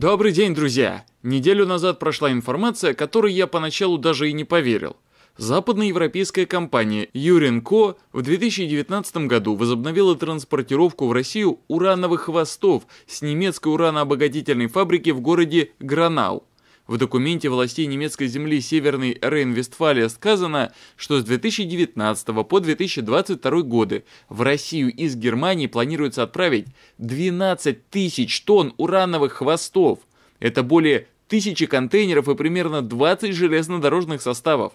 Добрый день, друзья! Неделю назад прошла информация, которой я поначалу даже и не поверил. Западноевропейская компания Юринко в 2019 году возобновила транспортировку в Россию урановых хвостов с немецкой уранообогатительной фабрики в городе Гранау. В документе властей немецкой земли Северной Рейн-Вестфалия сказано, что с 2019 по 2022 годы в Россию из Германии планируется отправить 12 тысяч тонн урановых хвостов. Это более тысячи контейнеров и примерно 20 железнодорожных составов.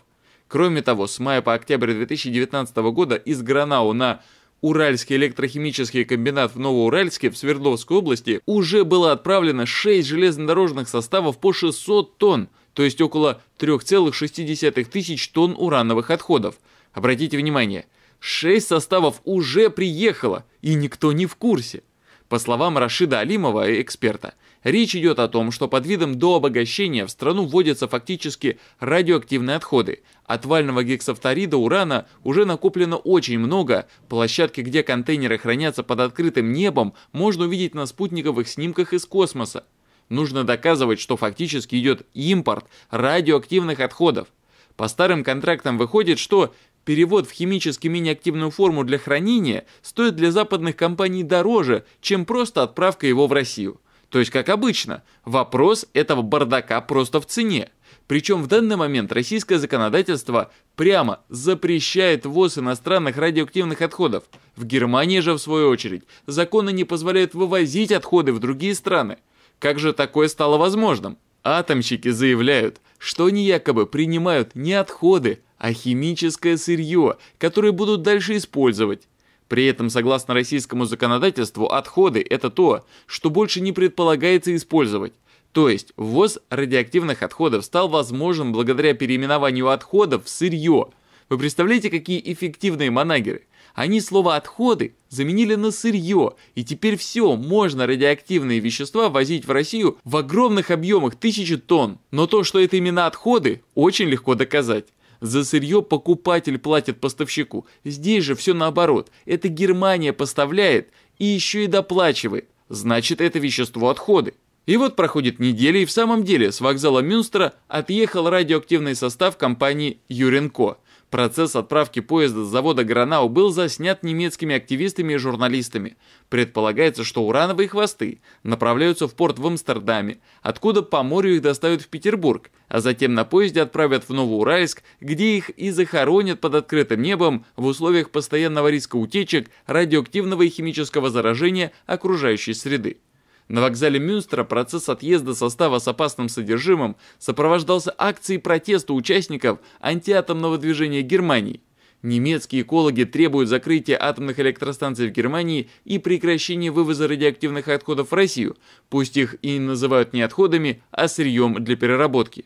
Кроме того, с мая по октябрь 2019 года из Гранау на Уральский электрохимический комбинат в Новоуральске в Свердловской области уже было отправлено 6 железнодорожных составов по 600 тонн, то есть около 3,6 тысяч тонн урановых отходов. Обратите внимание, 6 составов уже приехало, и никто не в курсе. По словам Рашида Алимова, эксперта – Речь идет о том, что под видом дообогащения в страну вводятся фактически радиоактивные отходы. Отвального гексафторида урана уже накоплено очень много. Площадки, где контейнеры хранятся под открытым небом, можно увидеть на спутниковых снимках из космоса. Нужно доказывать, что фактически идет импорт радиоактивных отходов. По старым контрактам выходит, что перевод в химически менее активную форму для хранения стоит для западных компаний дороже, чем просто отправка его в Россию. То есть, как обычно, вопрос этого бардака просто в цене. Причем в данный момент российское законодательство прямо запрещает ввоз иностранных радиоактивных отходов. В Германии же, в свою очередь, законы не позволяют вывозить отходы в другие страны. Как же такое стало возможным? Атомщики заявляют, что они якобы принимают не отходы, а химическое сырье, которое будут дальше использовать. При этом, согласно российскому законодательству, отходы – это то, что больше не предполагается использовать. То есть ввоз радиоактивных отходов стал возможен благодаря переименованию отходов в сырье. Вы представляете, какие эффективные манагеры? Они слово «отходы» заменили на сырье, и теперь все, можно радиоактивные вещества возить в Россию в огромных объемах, тысячи тонн. Но то, что это именно отходы, очень легко доказать. За сырье покупатель платит поставщику. Здесь же все наоборот. Это Германия поставляет и еще и доплачивает. Значит, это вещество отходы. И вот проходит неделя, и в самом деле с вокзала Мюнстера отъехал радиоактивный состав компании «Юренко». Процесс отправки поезда с завода Гранау был заснят немецкими активистами и журналистами. Предполагается, что урановые хвосты направляются в порт в Амстердаме, откуда по морю их доставят в Петербург, а затем на поезде отправят в Новоуральск, где их и захоронят под открытым небом в условиях постоянного риска утечек, радиоактивного и химического заражения окружающей среды. На вокзале Мюнстера процесс отъезда состава с опасным содержимым сопровождался акцией протеста участников антиатомного движения Германии. Немецкие экологи требуют закрытия атомных электростанций в Германии и прекращения вывоза радиоактивных отходов в Россию, пусть их и называют не отходами, а сырьем для переработки.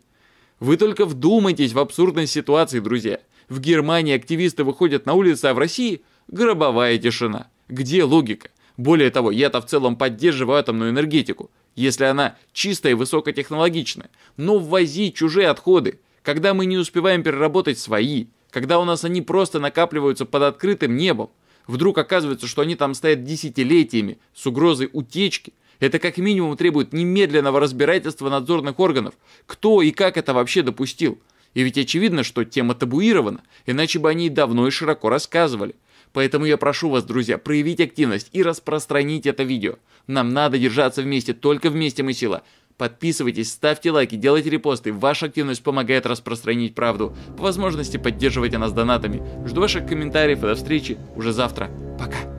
Вы только вдумайтесь в абсурдность ситуации, друзья. В Германии активисты выходят на улицы, а в России – гробовая тишина. Где логика? Более того, я-то в целом поддерживаю атомную энергетику, если она чистая и высокотехнологичная. Но ввози чужие отходы, когда мы не успеваем переработать свои, когда у нас они просто накапливаются под открытым небом, вдруг оказывается, что они там стоят десятилетиями с угрозой утечки, это как минимум требует немедленного разбирательства надзорных органов. Кто и как это вообще допустил? И ведь очевидно, что тема табуирована, иначе бы они и давно и широко рассказывали. Поэтому я прошу вас, друзья, проявить активность и распространить это видео. Нам надо держаться вместе, только вместе мы сила. Подписывайтесь, ставьте лайки, делайте репосты. Ваша активность помогает распространить правду. По возможности поддерживайте нас донатами. Жду ваших комментариев и до встречи уже завтра. Пока.